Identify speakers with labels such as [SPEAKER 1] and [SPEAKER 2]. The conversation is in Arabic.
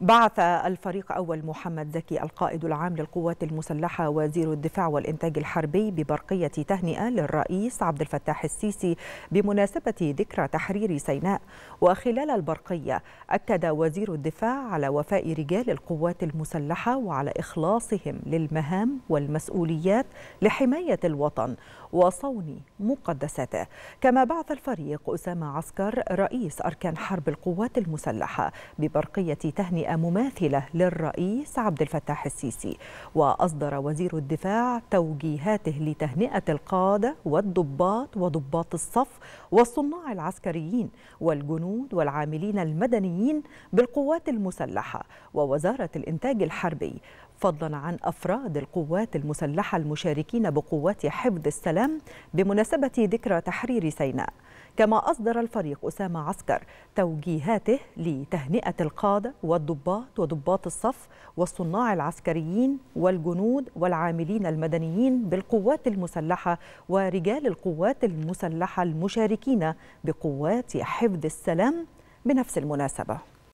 [SPEAKER 1] بعث الفريق أول محمد زكي القائد العام للقوات المسلحة وزير الدفاع والإنتاج الحربي ببرقية تهنئة للرئيس عبد الفتاح السيسي بمناسبة ذكرى تحرير سيناء وخلال البرقية أكد وزير الدفاع على وفاء رجال القوات المسلحة وعلى إخلاصهم للمهام والمسؤوليات لحماية الوطن وصون مقدساته كما بعث الفريق أسامة عسكر رئيس أركان حرب القوات المسلحة ببرقية تهنئة مماثلة للرئيس عبد الفتاح السيسي وأصدر وزير الدفاع توجيهاته لتهنئة القادة والضباط وضباط الصف والصناع العسكريين والجنود والعاملين المدنيين بالقوات المسلحة ووزارة الإنتاج الحربي فضلا عن أفراد القوات المسلحة المشاركين بقوات حفظ السلام والسلام بمناسبة ذكرى تحرير سيناء كما أصدر الفريق أسامة عسكر توجيهاته لتهنئة القادة والضباط وضباط الصف والصناع العسكريين والجنود والعاملين المدنيين بالقوات المسلحة ورجال القوات المسلحة المشاركين بقوات حفظ السلام بنفس المناسبة